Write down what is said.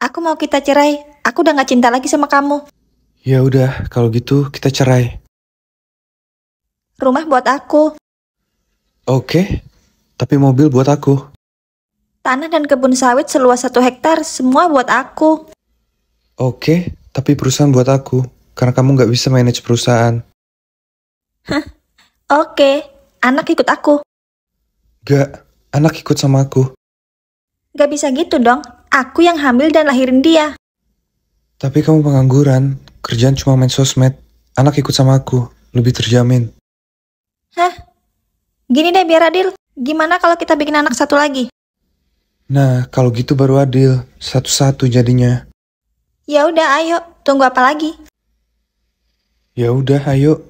Aku mau kita cerai. Aku udah gak cinta lagi sama kamu. Ya udah, kalau gitu kita cerai. Rumah buat aku. Oke, tapi mobil buat aku. Tanah dan kebun sawit seluas satu hektar semua buat aku. Oke, tapi perusahaan buat aku, karena kamu gak bisa manage perusahaan. Hah, oke, anak ikut aku. Gak, anak ikut sama aku. Gak bisa gitu dong, Aku yang hamil dan lahirin dia. Tapi kamu pengangguran, kerjaan cuma main sosmed. Anak ikut sama aku, lebih terjamin. Hah? Gini deh biar adil. Gimana kalau kita bikin anak satu lagi? Nah, kalau gitu baru adil. Satu-satu jadinya. Ya udah, ayo. Tunggu apa lagi? Ya udah, ayo.